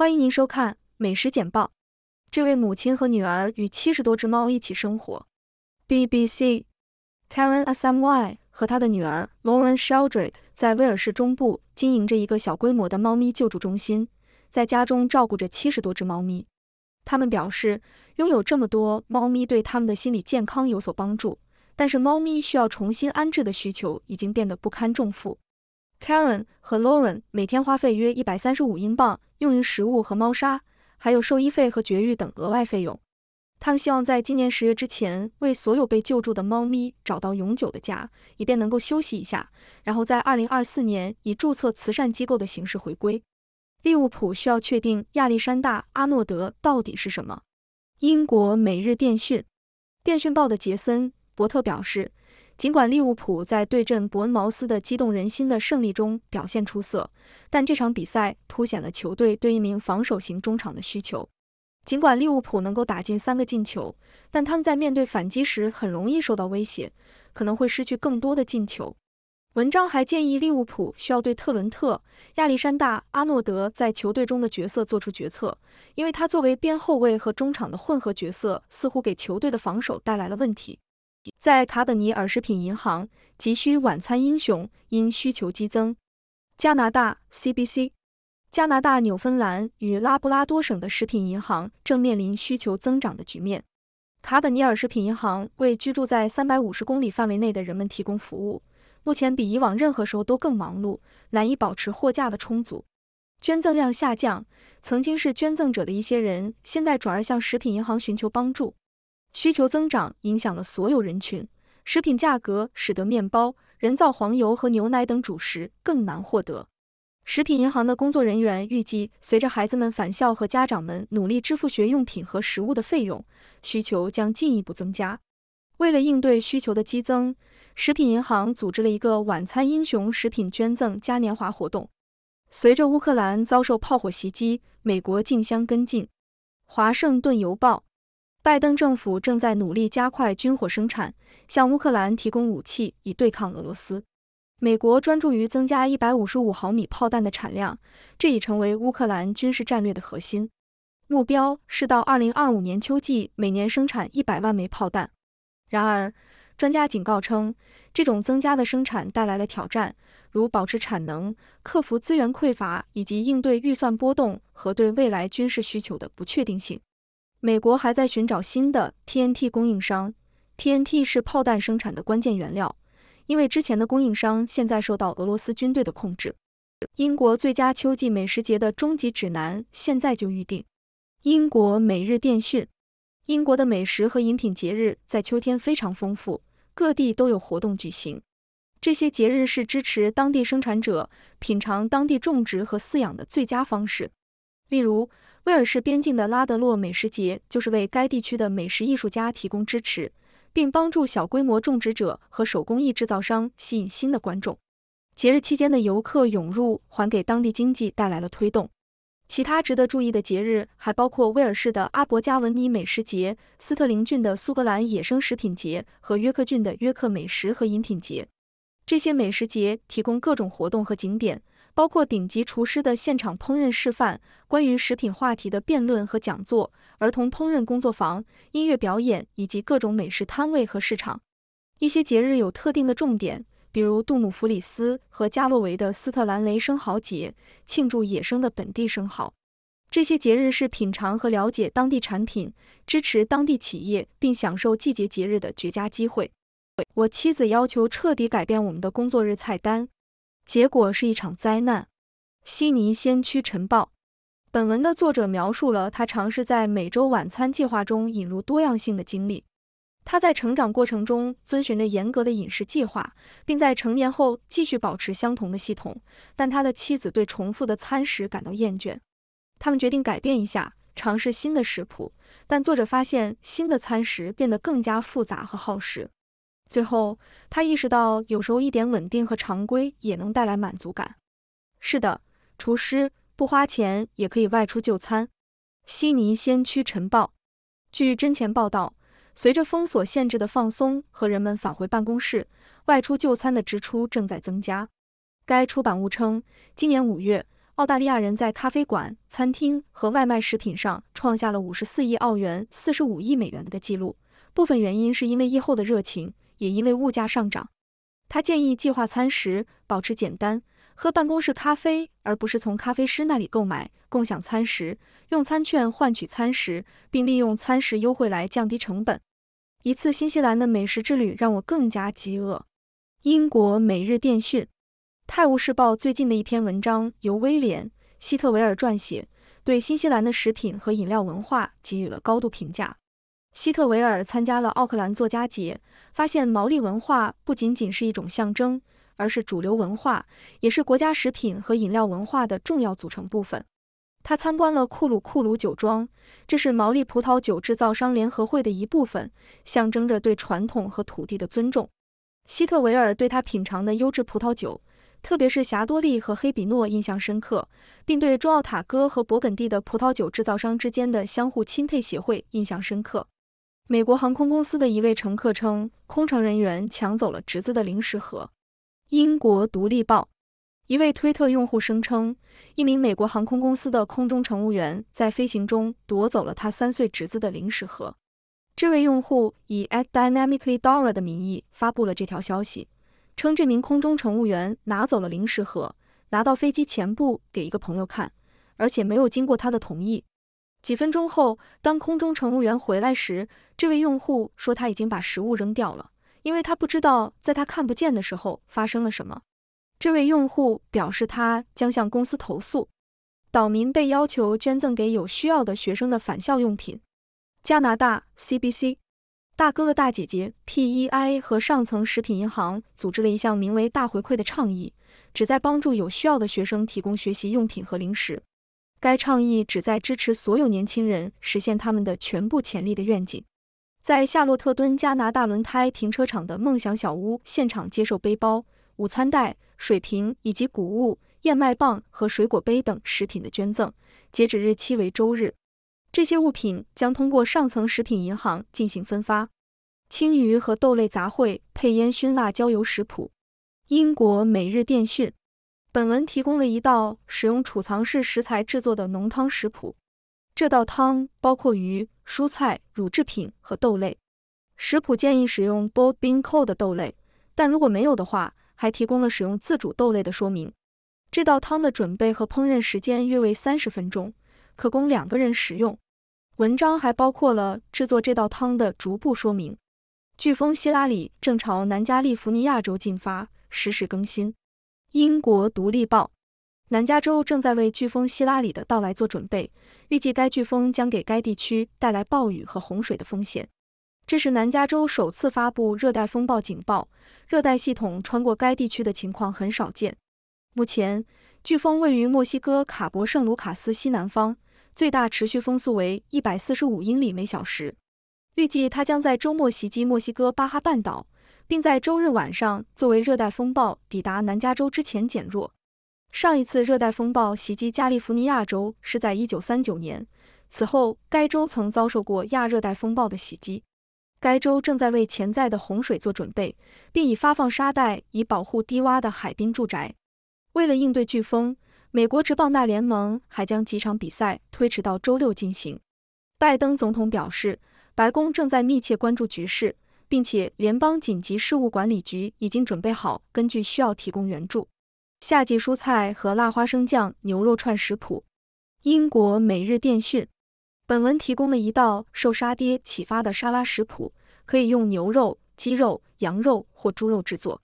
欢迎您收看《美食简报》。这位母亲和女儿与七十多只猫一起生活。BBC Karen Asmy 和她的女儿 Lauren Sheldrick 在威尔士中部经营着一个小规模的猫咪救助中心，在家中照顾着七十多只猫咪。他们表示，拥有这么多猫咪对他们的心理健康有所帮助，但是猫咪需要重新安置的需求已经变得不堪重负。Karen 和 Lauren 每天花费约一百三十五英镑用于食物和猫砂，还有兽医费和绝育等额外费用。他们希望在今年十月之前为所有被救助的猫咪找到永久的家，以便能够休息一下，然后在二零二四年以注册慈善机构的形式回归。利物浦需要确定亚历山大·阿诺德到底是什么。英国每日电讯、电讯报的杰森·伯特表示。尽管利物浦在对阵伯恩茅斯的激动人心的胜利中表现出色，但这场比赛凸显了球队对一名防守型中场的需求。尽管利物浦能够打进三个进球，但他们在面对反击时很容易受到威胁，可能会失去更多的进球。文章还建议利物浦需要对特伦特、亚历山大、阿诺德在球队中的角色做出决策，因为他作为边后卫和中场的混合角色，似乎给球队的防守带来了问题。在卡本尼尔食品银行急需晚餐英雄，因需求激增。加拿大 CBC，加拿大纽芬兰与拉布拉多省的食品银行正面临需求增长的局面。卡本尼尔食品银行为居住在三百五十公里范围内的人们提供服务，目前比以往任何时候都更忙碌，难以保持货架的充足。捐赠量下降，曾经是捐赠者的一些人，现在转而向食品银行寻求帮助。需求增长影响了所有人群，食品价格使得面包、人造黄油和牛奶等主食更难获得。食品银行的工作人员预计，随着孩子们返校和家长们努力支付学用品和食物的费用，需求将进一步增加。为了应对需求的激增，食品银行组织了一个“晚餐英雄”食品捐赠嘉年华活动。随着乌克兰遭受炮火袭击，美国竞相跟进。华盛顿邮报。拜登政府正在努力加快军火生产，向乌克兰提供武器以对抗俄罗斯。美国专注于增加一百五十五毫米炮弹的产量，这已成为乌克兰军事战略的核心目标，是到二零二五年秋季每年生产一百万枚炮弹。然而，专家警告称，这种增加的生产带来了挑战，如保持产能、克服资源匮乏以及应对预算波动和对未来军事需求的不确定性。美国还在寻找新的 TNT 供应商，TNT 是炮弹生产的关键原料，因为之前的供应商现在受到俄罗斯军队的控制。英国最佳秋季美食节的终极指南，现在就预定。英国每日电讯，英国的美食和饮品节日在秋天非常丰富，各地都有活动举行。这些节日是支持当地生产者、品尝当地种植和饲养的最佳方式。例如。威尔士边境的拉德洛美食节就是为该地区的美食艺术家提供支持，并帮助小规模种植者和手工艺制造商吸引新的观众。节日期间的游客涌入还给当地经济带来了推动。其他值得注意的节日还包括威尔士的阿伯加文尼美食节、斯特林郡的苏格兰野生食品节和约克郡的约克美食和饮品节。这些美食节提供各种活动和景点。包括顶级厨师的现场烹饪示范、关于食品话题的辩论和讲座、儿童烹饪工作坊、音乐表演以及各种美食摊位和市场。一些节日有特定的重点，比如杜姆弗里斯和加洛维的斯特兰雷生蚝节，庆祝野生的本地生蚝。这些节日是品尝和了解当地产品、支持当地企业并享受季节节日的绝佳机会。我妻子要求彻底改变我们的工作日菜单。结果是一场灾难。悉尼先驱晨报。本文的作者描述了他尝试在每周晚餐计划中引入多样性的经历。他在成长过程中遵循着严格的饮食计划，并在成年后继续保持相同的系统。但他的妻子对重复的餐食感到厌倦。他们决定改变一下，尝试新的食谱。但作者发现新的餐食变得更加复杂和耗时。最后，他意识到，有时候一点稳定和常规也能带来满足感。是的，厨师不花钱也可以外出就餐。悉尼先驱晨报，据真前报道，随着封锁限制的放松和人们返回办公室，外出就餐的支出正在增加。该出版物称，今年五月，澳大利亚人在咖啡馆、餐厅和外卖食品上创下了五十四亿澳元、四十五亿美元的记录。部分原因是因为疫后的热情。也因为物价上涨，他建议计划餐食，保持简单，喝办公室咖啡而不是从咖啡师那里购买，共享餐食，用餐券换取餐食，并利用餐食优惠来降低成本。一次新西兰的美食之旅让我更加饥饿。英国《每日电讯》《泰晤士报》最近的一篇文章由威廉·希特维尔撰写，对新西兰的食品和饮料文化给予了高度评价。希特维尔参加了奥克兰作家节，发现毛利文化不仅仅是一种象征，而是主流文化，也是国家食品和饮料文化的重要组成部分。他参观了库鲁库鲁酒庄，这是毛利葡萄酒制造商联合会的一部分，象征着对传统和土地的尊重。希特维尔对他品尝的优质葡萄酒，特别是霞多丽和黑比诺，印象深刻，并对中奥塔哥和勃艮第的葡萄酒制造商之间的相互钦佩协会印象深刻。美国航空公司的一位乘客称，空乘人员抢走了侄子的零食盒。英国《独立报》一位推特用户声称，一名美国航空公司的空中乘务员在飞行中夺走了他三岁侄子的零食盒。这位用户以 at @dynamicallydora 的名义发布了这条消息，称这名空中乘务员拿走了零食盒，拿到飞机前部给一个朋友看，而且没有经过他的同意。几分钟后，当空中乘务员回来时，这位用户说他已经把食物扔掉了，因为他不知道在他看不见的时候发生了什么。这位用户表示他将向公司投诉。岛民被要求捐赠给有需要的学生的返校用品。加拿大 CBC、大哥哥大姐姐、PEI 和上层食品银行组织了一项名为“大回馈”的倡议，旨在帮助有需要的学生提供学习用品和零食。该倡议旨在支持所有年轻人实现他们的全部潜力的愿景。在夏洛特敦加拿大轮胎停车场的梦想小屋现场，接受背包、午餐袋、水瓶以及谷物、燕麦棒和水果杯等食品的捐赠，截止日期为周日。这些物品将通过上层食品银行进行分发。青鱼和豆类杂烩配烟熏辣椒油食谱。英国每日电讯。本文提供了一道使用储藏式食材制作的浓汤食谱。这道汤包括鱼、蔬菜、乳制品和豆类。食谱建议使用 boiled bean c o l d 的豆类，但如果没有的话，还提供了使用自主豆类的说明。这道汤的准备和烹饪时间约为三十分钟，可供两个人食用。文章还包括了制作这道汤的逐步说明。飓风希拉里正朝南加利福尼亚州进发，实时更新。英国独立报：南加州正在为飓风希拉里的到来做准备，预计该飓风将给该地区带来暴雨和洪水的风险。这是南加州首次发布热带风暴警报，热带系统穿过该地区的情况很少见。目前，飓风位于墨西哥卡博圣卢卡斯西南方，最大持续风速为一百四十五英里每小时，预计它将在周末袭击墨西哥巴哈半岛。并在周日晚上作为热带风暴抵达南加州之前减弱。上一次热带风暴袭击加利福尼亚州是在一九三九年，此后该州曾遭受过亚热带风暴的袭击。该州正在为潜在的洪水做准备，并已发放沙袋以保护低洼的海滨住宅。为了应对飓风，美国职棒大联盟还将几场比赛推迟到周六进行。拜登总统表示，白宫正在密切关注局势。并且联邦紧急事务管理局已经准备好，根据需要提供援助。夏季蔬菜和辣花生酱牛肉串食谱。英国每日电讯。本文提供了一道受沙爹启发的沙拉食谱，可以用牛肉、鸡肉、羊肉或猪肉制作。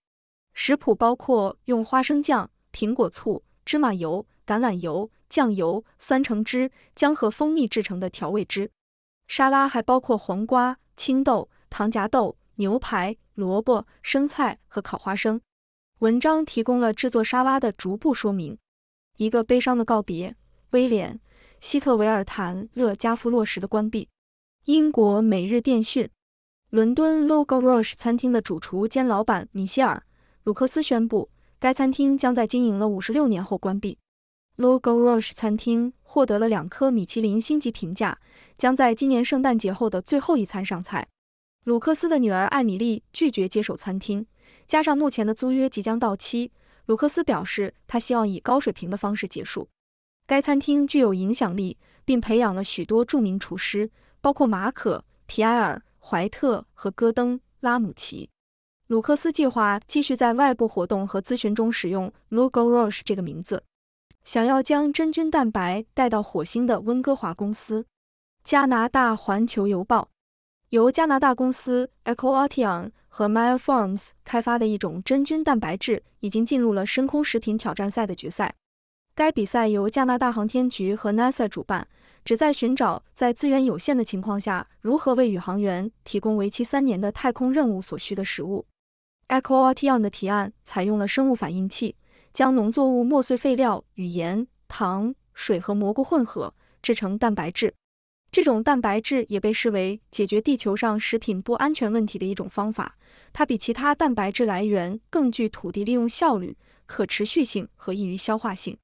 食谱包括用花生酱、苹果醋、芝麻油、橄榄油、酱油、酸橙汁、姜和蜂蜜制成的调味汁。沙拉还包括黄瓜、青豆。糖夹豆、牛排、萝卜、生菜和烤花生。文章提供了制作沙拉的逐步说明。一个悲伤的告别，威廉·希特维尔谈勒加夫洛什的关闭。英国每日电讯，伦敦 Logo Rush 餐厅的主厨兼老板米歇尔·鲁克斯宣布，该餐厅将在经营了五十六年后关闭。Logo Rush 餐厅获得了两颗米其林星级评价，将在今年圣诞节后的最后一餐上菜。鲁克斯的女儿艾米丽拒绝接手餐厅，加上目前的租约即将到期，鲁克斯表示他希望以高水平的方式结束。该餐厅具有影响力，并培养了许多著名厨师，包括马可、皮埃尔、怀特和戈登·拉姆齐。鲁克斯计划继续在外部活动和咨询中使用 l o g o Roche 这个名字。想要将真菌蛋白带到火星的温哥华公司。加拿大环球邮报。由加拿大公司 Ecovation 和 m y o Farms 开发的一种真菌蛋白质，已经进入了深空食品挑战赛的决赛。该比赛由加拿大航天局和 NASA 主办，旨在寻找在资源有限的情况下，如何为宇航员提供为期三年的太空任务所需的食物。Ecovation 的提案采用了生物反应器，将农作物磨碎废料、与盐、糖、水和蘑菇混合，制成蛋白质。这种蛋白质也被视为解决地球上食品不安全问题的一种方法，它比其他蛋白质来源更具土地利用效率、可持续性和易于消化性。